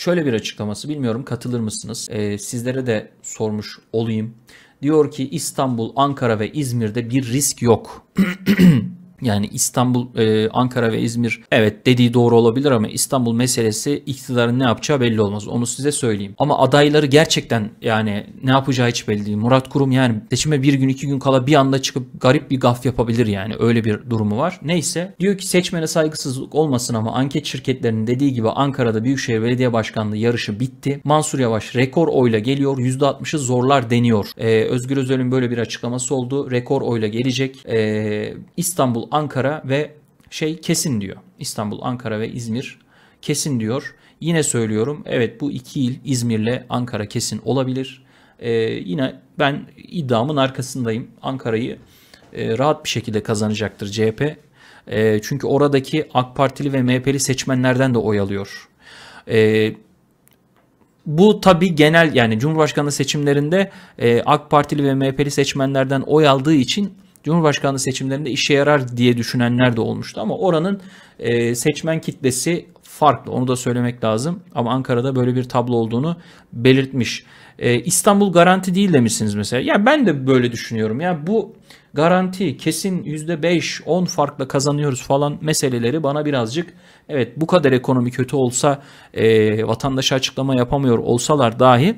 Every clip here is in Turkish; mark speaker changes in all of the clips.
Speaker 1: şöyle bir açıklaması bilmiyorum katılır mısınız? Ee, sizlere de sormuş olayım. Diyor ki İstanbul, Ankara ve İzmir'de bir risk yok. Yani İstanbul, e, Ankara ve İzmir evet dediği doğru olabilir ama İstanbul meselesi iktidarın ne yapacağı belli olmaz. Onu size söyleyeyim. Ama adayları gerçekten yani ne yapacağı hiç belli değil. Murat Kurum yani seçime bir gün iki gün kala bir anda çıkıp garip bir gaf yapabilir yani. Öyle bir durumu var. Neyse diyor ki seçmene saygısızlık olmasın ama anket şirketlerinin dediği gibi Ankara'da Büyükşehir Belediye Başkanlığı yarışı bitti. Mansur Yavaş rekor oyla geliyor. %60'ı zorlar deniyor. Ee, Özgür Özel'in böyle bir açıklaması oldu. Rekor oyla gelecek. Ee, İstanbul Ankara ve şey kesin diyor. İstanbul, Ankara ve İzmir kesin diyor. Yine söylüyorum evet bu iki il İzmir'le Ankara kesin olabilir. Ee, yine ben iddiamın arkasındayım. Ankara'yı e, rahat bir şekilde kazanacaktır CHP. E, ee, çünkü oradaki AK Partili ve MHP'li seçmenlerden de oy alıyor. E, bu tabi genel yani Cumhurbaşkanlığı seçimlerinde e, AK Partili ve MHP'li seçmenlerden oy aldığı için Cumhurbaşkanlığı seçimlerinde işe yarar diye düşünenler de olmuştu ama oranın e, seçmen kitlesi farklı. Onu da söylemek lazım. Ama Ankara'da böyle bir tablo olduğunu belirtmiş. E, İstanbul garanti değil demişsiniz mesela. Ya ben de böyle düşünüyorum. Ya bu garanti kesin %5 10 farkla kazanıyoruz falan meseleleri bana birazcık evet bu kadar ekonomi kötü olsa e, vatandaşa açıklama yapamıyor olsalar dahi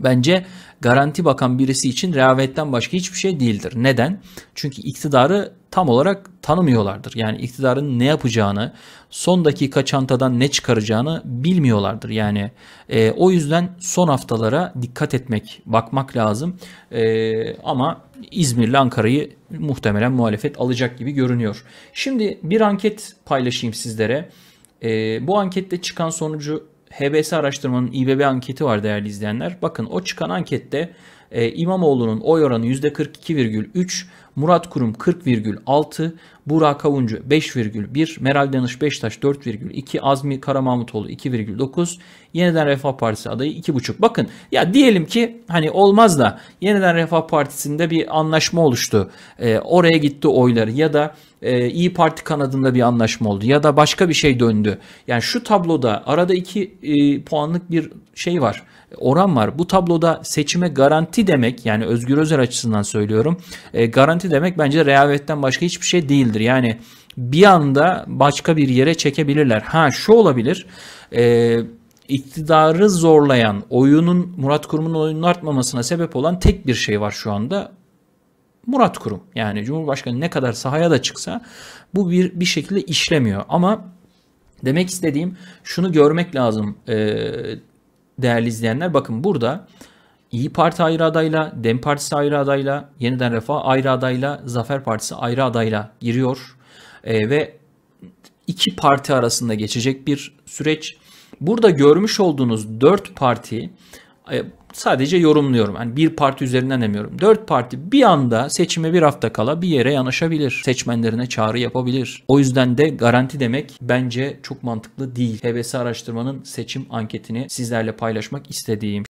Speaker 1: bence garanti bakan birisi için rehavetten başka hiçbir şey değildir. Neden? Çünkü iktidarı tam olarak tanımıyorlardır. Yani iktidarın ne yapacağını, son dakika çantadan ne çıkaracağını bilmiyorlardır. Yani e, o yüzden son haftalara dikkat etmek, bakmak lazım. E, ama İzmir'le Ankara'yı muhtemelen muhalefet alacak gibi görünüyor. Şimdi bir anket paylaşayım sizlere. E, bu ankette çıkan sonucu HBS araştırmanın İBB anketi var değerli izleyenler. Bakın o çıkan ankette e, İmamoğlu'nun oy oranı %42,3, Murat Kurum 40,6, Burak Avuncu 5,1, Meral Danış Beştaş 4,2, Azmi Karamahmutoğlu 2,9, Yeniden Refah Partisi adayı 2,5. Bakın ya diyelim ki hani olmaz da Yeniden Refah Partisi'nde bir anlaşma oluştu. E, oraya gitti oyları ya da e, İyi Parti kanadında bir anlaşma oldu ya da başka bir şey döndü. Yani şu tabloda arada iki e, puanlık bir şey var oran var. Bu tabloda seçime garanti demek yani Özgür Özel açısından söylüyorum e, garanti demek bence rehavetten başka hiçbir şey değildir. Yani bir anda başka bir yere çekebilirler. Ha şu olabilir eee iktidarı zorlayan oyunun Murat Kurum'un oyunun artmamasına sebep olan tek bir şey var şu anda. Murat Kurum. Yani Cumhurbaşkanı ne kadar sahaya da çıksa bu bir, bir şekilde işlemiyor. Ama demek istediğim şunu görmek lazım e, değerli izleyenler. Bakın burada İyi Parti ayrı adayla, Dem Partisi ayrı adayla, Yeniden Refah ayrı adayla, Zafer Partisi ayrı adayla giriyor. E, ve iki parti arasında geçecek bir süreç. Burada görmüş olduğunuz dört parti e, sadece yorumluyorum. Yani bir parti üzerinden demiyorum. Dört parti bir anda seçime bir hafta kala bir yere yanaşabilir. Seçmenlerine çağrı yapabilir. O yüzden de garanti demek bence çok mantıklı değil. HVS araştırmanın seçim anketini sizlerle paylaşmak istediğim